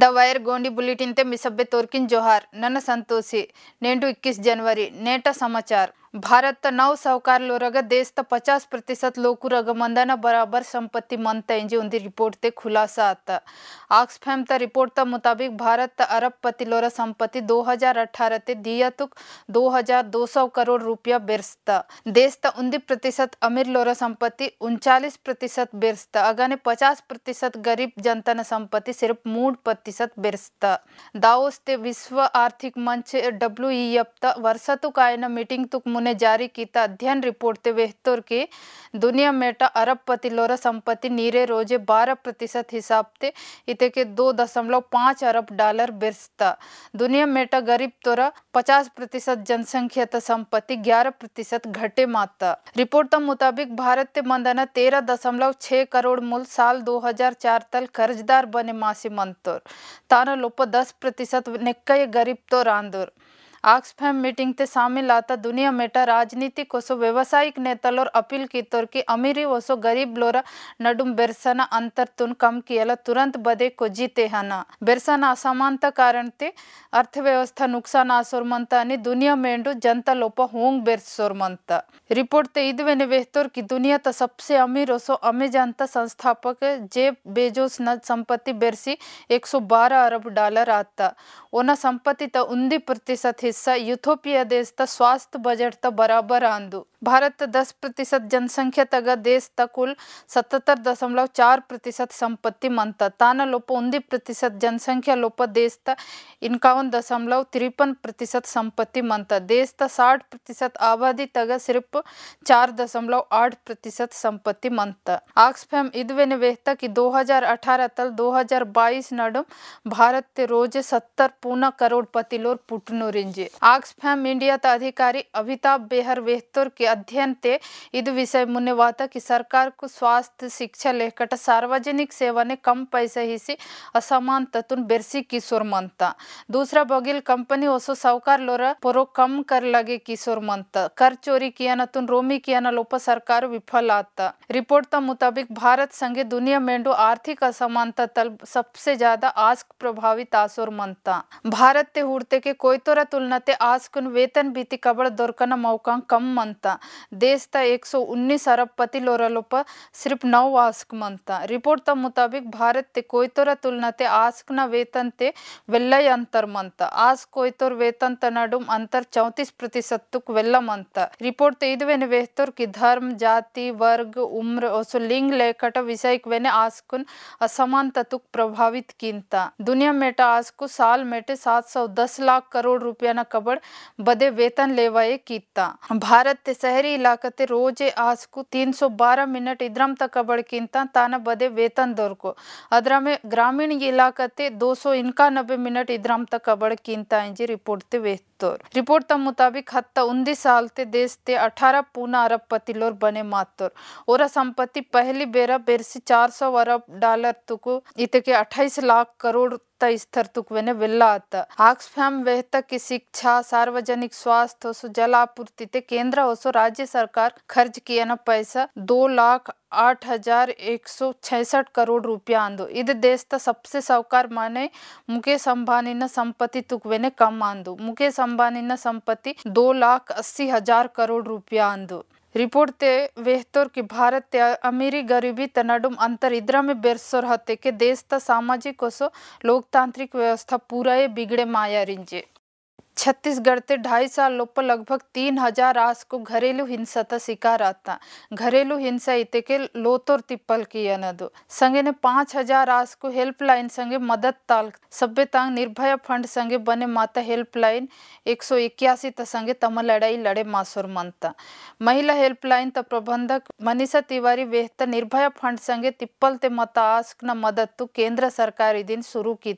the wire ಗೋಂಡಿ bulletin ತೆ ಮಿಸಬ್ಬೆ ತೋರ್ಕಿನ್ ಜೋಹಾರ್ ನನ್ನ ಸಂತೋಷಿ ನೆಂಟು ಇಕ್ಕಿस जनवरी नेटा समाचार भारत त नव साहूकारलोरग देश त पचास प्रतिशत लोकुरग मंदाना बराबर संपत्ति मनते जी उनकी रिपोर्ट ते खुलासा आता आक्सफैम त रिपोर्ट त मुताबिक भारत त अरबपति लोरा संपत्ति 2018 ते दिया तुक 2200 करोड़ रुपया बेरसता देश त उन्दी प्रतिशत अमीर लोर संपत्ति उनचालीस प्रतिशत बेरसता अगाने पचास प्रतिशत गरीब जनता न संपत्ति सिर्फ मूड प्रतिशत बेरसता दाओस ते विश्व आर्थिक मंच डब्ल्यू ई एफ त वर्षा तुक आयना मीटिंग तुक ने जारी उन्हें ಜಾರಿ ಕಿತ್ತ ಅಧ್ಯಯನ ರಿಪೋರ್ಟ್ ವೆಹ್ತೋರ್ಗೆ ದುನಿಯಾ ಮೇಟ ಅರಬ್ लोरा संपत्ति नीरे रोजे 12 प्रतिशत हिसाब ते इते के दो दशमलव पाँच अरब डॉलर बेचता दुनिया मेटा गरीब तोरा 50 प्रतिशत जनसंख्या त संपत्ति 11 प्रतिशत घटे माता रिपोर्ट के मुताबिक भारत ते मंदना तेरह दशमलव छः करोड़ मूल साल 2004 तल कर्जदार बने मासी मंतोर ताना लोप दस प्रतिशत निक्का गरीब तो रांदोर आक्सफैम मीटिंग ते शामिल आता दुनिया मेटा राजनीतिक ओसो व्यावसायिक नेतलोर अपील की तोर की अमीरी ओसो गरीब लोरा नडुम बेरसना अंतर तुन कम कियाला तुरंत बदे को जीते हना बेरसना असमानता कारण ते अर्थव्यवस्था नुकसान आसोर मंता अनि दुनिया मेंडु जनता लोपा होंग बेरसोर मंता रिपोर्ट ते इदवे ने वेहतोर की दुनिया ता सबसे अमीर ओसो अमेजानता संस्थापक जे बेजोस न संपत्ति बेरसी 112 अरब डॉलर आता ओना संपत्ति ता उन्दी प्रतिशत ಹಿಸ್ಸಾ ಯುಥೋಪಿಯಾ ದೇಶದ ಸ್ವಾಸ್ಥ್ಯ ಬಜೆಟ್ದ ಬರಾಬರ್ ಆಂದು भारत दस प्रतिशत जनसंख्या तक देश कुल सतहत्तर दशमलव चार प्रतिशत संपत्ति मानता ताना लोप उन्नीस प्रतिशत जनसंख्या लोप देश इक्यावन दशमलव तिरपन प्रतिशत संपत्ति मानता देश साठ प्रतिशत आबादी तक सिर्फ चार दशमलव आठ प्रतिशत संपत्ति मानता आक्सफेम इदवे ने वेहता कि 2018 तल 2022 नडम भारत रोजे सत्तर पूना करोड़पति लोर पुटनोरिंजे आक्सफेम इंडिया अधिकारी अभिताभ बेहर वेहतोर के विषय मुन्ने वाता कि सरकार को स्वास्थ्य शिक्षा लेकर सार्वजनिक सेवा ने कम पैसे हिसी असमानततून बेरसी किशोर मंता दूसरा बगिल कंपनी ओसो सावकार लोरा परो कम कर लगे किशोर मंता कर चोरी तुन रोमी न लोप सरकार विफल आता रिपोर्ट तो मुताबिक भारत संगे दुनिया डो आर्थिक असमानता तल सबसे ज्यादा आस्क प्रभावित आसोर मंता भारत ते हुड़ते के कोई तोरा तुलना ते आस्कुन वेतन बीती कबड़ दौरकना मौका कम मनता देश का एक सौ उन्नीस अरब पति लोरलोप सिर्फ नौ आस्क मंथ रिपोर्ट के मुताबिक भारत ते कोई तरह तुलना ते आस्क ना वेतन ते वेल्ला अंतर मंथ आस्क कोई तरह वेतन तनाडुम अंतर चौंतीस प्रतिशत तक वेल्ला मंथ रिपोर्ट ते इधवे ने वेतर की धर्म जाति वर्ग उम्र और सो लिंग लेखट विषय के वेने आस्कुन असमानता तुक प्रभावित किंता दुनिया में टा आज को साल में टे सात लाख करोड़ रुपया न कबड़ बदे वेतन लेवाए कीता भारत ते सह ಶಹರಿ ಇಲಾಖೆ आसको तीन सौ बारह मिनट ಮಿನಟ್ तक ತಕ तान बदे वेतन दौरको अदर में ग्रामीण ಇಲಾಖೆ दो सौ इनकानबे मिनट इद्राम तक अबड़ इंजी रिपोर्ट ते वेहतोर रिपोर्ट तम मुताबिक हत्ता उन्दी साल ते देश ते अठारह पूना अरब पति लोर बने मातोर और संपत्ति पहली बेरा बेरसी चार सौ अरब डॉलर तुकु इत के अट्ठाईस लाख करोड़ ತ ಇಸ್ಥರ್ತುಕ್ವೆನೆ ವೆಲ್ಲಾತ शिक्षा सार्वजनिक स्वास्थ्य ಸಾರ್ವಜನಿಕ ಸ್ವಾಸ್ಥ್ಯ ಹೊಸ राज्य सरकार खर्च किया पैसा दो लाख आठ हजार एक सौ छसठ करोड़ रुपया आंदो इध देश त सबसे सौकार माने मुकेश अंबानी न संपत्ति ने कम आंदो मुकेश अंबानी न संपत्ति दो लाख अस्सी हजार करोड़ रुपया आंदो रिपोर्ट ते वेहतोर की भारत ते अमीरी गरीबी तनाडुम अंतर इद्रा में बेरसोर हते के देश त सामाजिक ओसो लोकतांत्रिक व्यवस्था पूरा ये बिगड़े माया रिंजे छत्तीसगढ़ ते ढाई साल लोप लगभग तीन हजार आस को घरेलू हिंसा का शिकार आता घरेलू हिंसा इत के लोतोर तिप्पल की अनदो संगे ने पाँच हजार आस को हेल्पलाइन संगे मदद ताल सभ्य निर्भया फंड संगे बने माता हेल्पलाइन एक सौ इक्यासी त तम लड़ाई लड़े मासूर मनता महिला हेल्पलाइन त प्रबंधक मनीषा तिवारी वेहता निर्भया फंड संगे तिप्पल ते मत आस्क न मदद तो केंद्र सरकार दिन शुरू की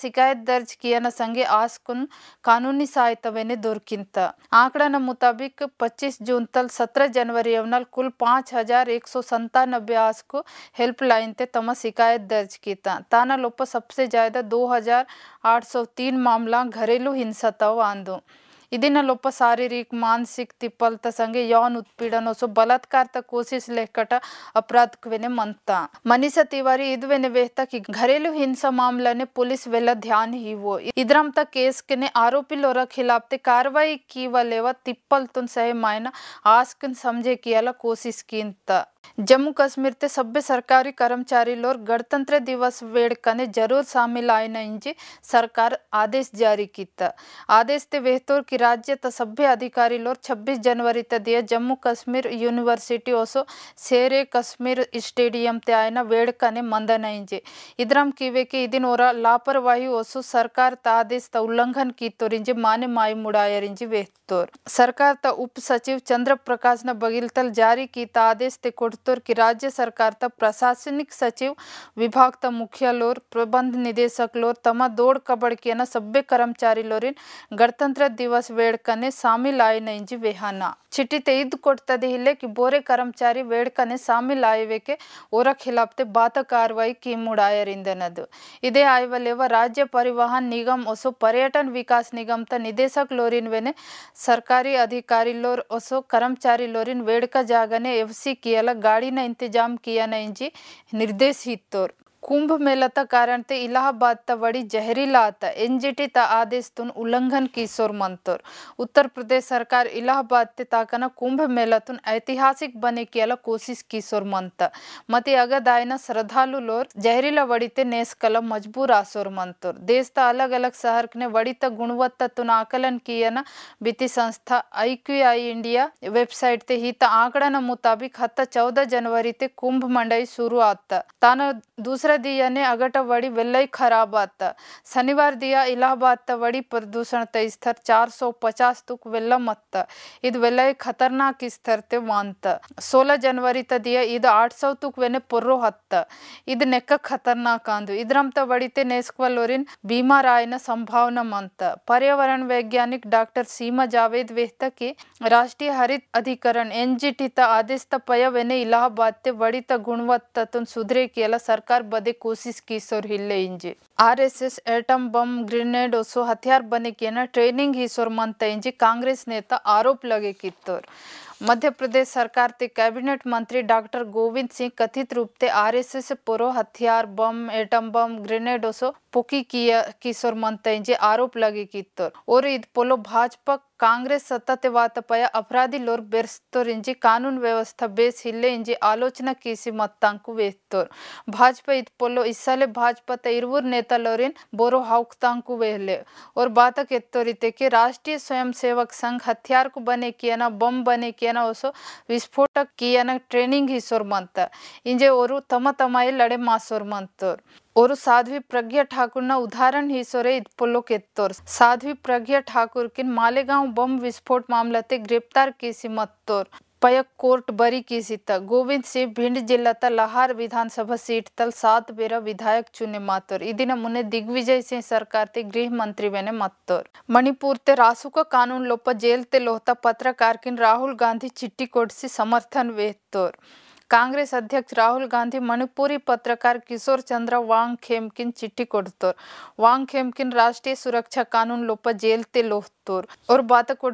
शिकायत दर्ज किया न संगे आस्कुन कानूनी सहायतावेने दोरकिंत आंकड़ा मुताबिक 25 जून तल 17 जनवरी अवनल कुल पाँच हजार एक सौ संतानबे आसको हेल्पलाइन ते तमा शिकायत दर्ज की ताना लोपो सबसे ज्यादा 2803 मामला घरेलू हिंसा तव आंदो ಇದಿನ ಲೋಪ ಸಾರೀರಿಕ್ ಮಾನಸಿಕ ತಿಪಲ್ತ ಸಂಗೆ ಯಾನ್ ಉತ್পীಡನೊ ಸೊ ಬಲತ್ಕಾರತ ಕೋಸಿಸ್ ಲೇಖಕಟ ಅಪರಾಧ್ ಕವೇನೆ ಮಂತ ಮನೀಸ ತಿವಾರಿ ಇದುವೇನೆ ವೇತ ಕಿ ಘರೆಲು ಹಿನ್ಸಾ ಮಾಮಲನೆ ಪೊಲೀಸ್ ವೆಲ್ಲ ಧ್ಯಾನ್ ಹಿ ವೋ ಇದ್ರಂ ತ ಕೇಸ್ ಕನೆ ಆರೋಪಿ ಲೋರಾ ಖಿಲಾಬ್ ತ ಕಾರವಾಯಿ ಕೀ ವಲ್ಲೆವ ತಿಪಲ್ತನ್ ಸಹ ಮೈನಾ ಆಸ್ಕಿನ್ ಸಮಜೆ ಕ್ಯಾಲ ಕೋಸಿಸ್ ಕೀಂತ ಜಮ್ಮು ಕಾಶ್ಮೀರ್ತೆ ಸಬ್ಬೆ ಸರ್ಕಾರಿ ಕರ್ಮಚಾರಿಲೋರ್ ಗಣತಂತ್ರ ದಿವಸ್ ವೇಡ್ಕನೆ जरूर शामिल आए इंजी सरकार आदेश जारी किया आदेश ते बेहतर कि राज्य त सभ्य अधिकारी लोर 26 जनवरी त दिया जम्मू कश्मीर यूनिवर्सिटी ओसो शेरे कश्मीर स्टेडियम ते आयन वेडकने मंदन इंजे इद्रम किवे कि इदिन ओरा लापरवाही ओसो सरकार त आदेश त उल्लंघन की तोरिंजे माने माई मुड़ायर इंजी बेहतर सरकार त उप सचिव चंद्र प्रकाश न बगिलतल जारी की आदेश ते कोडतोर की राज्य सरकार तक प्रशासनिक सचिव विभाग त मुखिया लोर प्रबंध निदेशक लोर तमा दौड़ कबड़ सभ्य कर्मचारी लोरिन गणतंत्र दिवस वेड़कने शामिल आए नहीं वेहाना छिटी ईद कोटता दिले कि बोरे कर्मचारी वेड़कने शामिल आए वे के ओर खिलाफ बात कार्रवाई की ಮುಡಾಯರಿಂದನದು ಇದೇ ಆಯ್ವಲೇವ ರಾಜ್ಯ ಪರಿವಹನ್ ನಿಗಮ್ ಒಸು ಪರ್ಯಟನ್ ವಿಕಾಸ್ ನಿಗಮ್ ತ ನಿದೇಶಕ್ ಲೋರಿನ್ ವೇನೆ ಸರ್ಕಾರಿ ಅಧಿಕಾರಿ ಲೋರ್ ಒಸು ಕರ್ಮಚಾರಿ ಲೋರಿನ್ ವೇಡ್ಕ ಜಾಗನೆ ಎಫ್ಸಿ ಕಿಯಲ गाड़ी न इंतजाम किया न इंजी निर्देशित तौर कुंभ मेला का कारण ते इलाहाबाद ಕುಂಭ बड़ी जहरीला आता एनजीटी ಜಹರಿಲಾತ आदेश तुन उल्लंघन की सोर मंत्र उत्तर प्रदेश सरकार इलाहाबाद ते ताकना कुंभ मेला तुन ऐतिहासिक बने की अलग कोशिश की सोर मंत्र मते अगर दायना श्रद्धालु लोर जहरीला बड़ी ते नेस कलम मजबूर आसोर मंत्र देश ता अलग अलग शहर ने वडीत गुणवत्ता तुन आकलन किया ना वित्तीय संस्था आईक्यूआई इंडिया वेबसाइट ते ही ता आंकड़ा ना मुताबिक हत्ता चौदह जनवरी ते कुंभ मंडई शुरू आता ताना दूसरा दूसरे दिया ने अगट वड़ी वेल खराब आता शनिवार दिया इलाहाबाद वड़ी प्रदूषण त स्तर चार सौ पचास तुक वेल मत इद वेल खतरनाक स्तर ते वांत सोलह जनवरी त दिया इद आठ सौ तुक वेने पुर्रो हत इद नेक खतरनाक आंदु इद्रम त वड़ी ते नेस्कवलोरिन बीमार आयन संभावना मंत पर्यावरण वैज्ञानिक डॉक्टर सीमा जावेद वेहत के राष्ट्रीय हरित अधिकरण एनजीटी त आदेश त पय वेने इलाहाबाद ते वड़ी त गुणवत्ता तुन सुधरे केला सरकार आतंकवादी कोशिश की सोरहिल्ले इंजी आरएसएस एटम बम ग्रेनेड हथियार बने की ट्रेनिंग ही सोर मनता इंजी कांग्रेस नेता आरोप लगे कित्तोर मध्य प्रदेश सरकार के कैबिनेट मंत्री डॉक्टर गोविंद सिंह कथित रूप से एस पोरो हथियार बम एटम बम ग्रेनेड ओसो पुकी किया किशोर मंत्री आरोप लगे की तोर और इत पोलो भाजपा कांग्रेस सत्ता वात पय अपराधी लोर बेरस्तोर इंजी कानून व्यवस्था बेस हिले इंजी आलोचना कीसी मत्तांकु वेस्तोर भाजपा इत पोलो इस साले भाजपा तेरवर नेता लोरिन बोरो हाउकतांकु वेहले और बात कहतोरी ते के राष्ट्रीय स्वयं सेवक संघ हथियार को बने किया ना बम बने किया ಏನು ಹೊಸು ವಿಸ್ಫೋಟಕ್ಕೆ ಏನ ಟ್ರೈನಿಂಗ್ ಹಿಸೋರ್ ಮಂತ ಇಂಜೆ ಅವರು ತಮ್ಮ ತಮ್ಮ ಲಡೆ ಮಾಸೋರ್ ಮಂತೋರ್ और साध्वी प्रज्ञा ठाकुर ना उदाहरण ही सोरे के साध्वी प्रज्ञा ठाकुर किन मालेगांव बम विस्फोट मामला ते गिरफ्तार की सिमत ಪಯ ಕೋರ್ಟ್ ಬರಿಕೀಸಿತ್ತ ಗೋವಿಂದ್ ಸಿಂಗ್ ಭಿಂಡ್ ಜಿಲ್ಲದ ಲಹಾರ್ ವಿಧಾನಸಭಾ ಸೀಟ್ ತಲ್ ಸಾತ್ ಬೇರ ವಿಧಾಯಕ್ ಚುನೆ ಮಾತೋರ್ ಇದನ್ನ ಮುನ್ನೆ ದಿಗ್ವಿಜಯ್ ಸಿಂಗ್ ಸರ್ಕಾರತೆ ಗೃಹ ಮಂತ್ರಿ ಬೆನೆ ಮತ್ತೋರ್ ಮಣಿಪುರ್ ತೆ ರಾಸುಕ ಕಾನೂನ್ ಲೋಪ ಜೇಲ್ ತೆ ಲೋಹತ ಪತ್ರಕಾರ್ಕಿನ್ ರಾಹುಲ್ ಗಾಂಧಿ ಚಿಟ್ಟಿ ಕೊಡಿಸಿ ಸಮರ್ಥನ್ ವೇತ್ತೋರ್ कांग्रेस अध्यक्ष राहुल गांधी मणिपुरी पत्रकार किशोर चंद्र वांग खेमकिन चिट्ठी को वांग खेमकिन राष्ट्रीय सुरक्षा कानून लोप जेल ते लोहतोर और बात को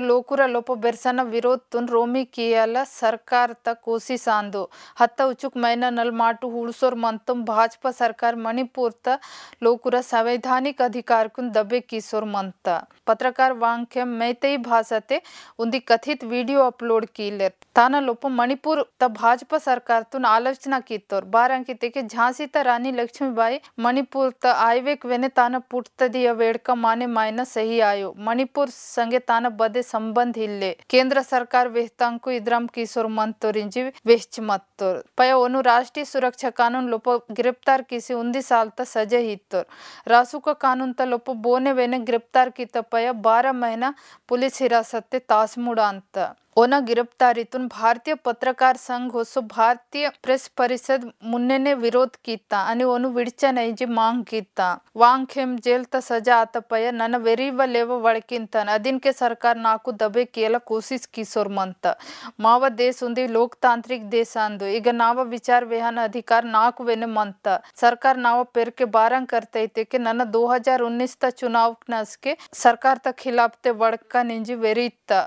लोकुर लोप बेरसन विरोध तुन रोमी कियाल सरकार तोशी सांदो हत उचुक मैन नल माट हूड़सोर मंतुम भाजपा सरकार मणिपुर त लोकुर संवैधानिक अधिकार कुन दबे किशोर मंत पत्रकार वांग खेम मैते भाषा ते उन्दी कथित वीडियो अपलोड की लेर ताना लोप मणिपुर त ಭಾಜಪಾ ಸರ್ಕಾರ ತುನ್ ಆಲೋಚನಾ ಕಿತ್ತೋರ್ ಬಾರಂಕಿತೆಗೆ ಝಾನ್ಸಿತ ರಾಣಿ ಲಕ್ಷ್ಮೀಬಾಯಿ ಮಣಿಪುರ್ ತ ಆಯ್ವೆಕ್ವೆನೆ ತಾನ ಪುಟ್ತದಿಯ ವೇಡ್ಕ ಮಾನೆ ಮಾಯನ ಸಹಿ ಆಯೋ ಮಣಿಪುರ್ ಸಂಗೆ ತಾನ ಬದೆ ಸಂಬಂಧ ಇಲ್ಲೇ ಕೇಂದ್ರ ಸರ್ಕಾರ ವೆಹ್ತಾಂಕು ಇದ್ರಾಮ್ ಕಿಸೋರ್ ಮಂತೋರಿಂಜಿ ವೆಹ್ಚ್ ಮತ್ತೋರ್ ಪಯ ಒನು ರಾಷ್ಟ್ರೀಯ ಸುರಕ್ಷಾ ಕಾನೂನ್ ಲೋಪ गिरफ्तार किसी उन्दी साल तक सजे हित्तोर रासू का कानून त लोप बोने वेने गिरफ्तार की तपया बारह महीना पुलिस हिरासत ते तासमुड़ अंतर ओना गिरफ्तारी तुन भारतीय पत्रकार संघ उस भारतीय प्रेस परिषद मुन्ने ने विरोध किया विचन जी मांग किया वांग खेम जेल त सजा आत पय नन वेरी वेव वड़किन अदीन के सरकार नाकु दबे केल कोशिश किसोर मंत माव देश उन्दे लोकतांत्रिक देश अंदु ईग नाव विचार विहान अधिकार नाकु वेन मंत सरकार नाव पेर के बारंग करते थे के नन 2019 त चुनाव नस के सरकार त खिलाफ ते वड़का निंजी वेरी इत्ता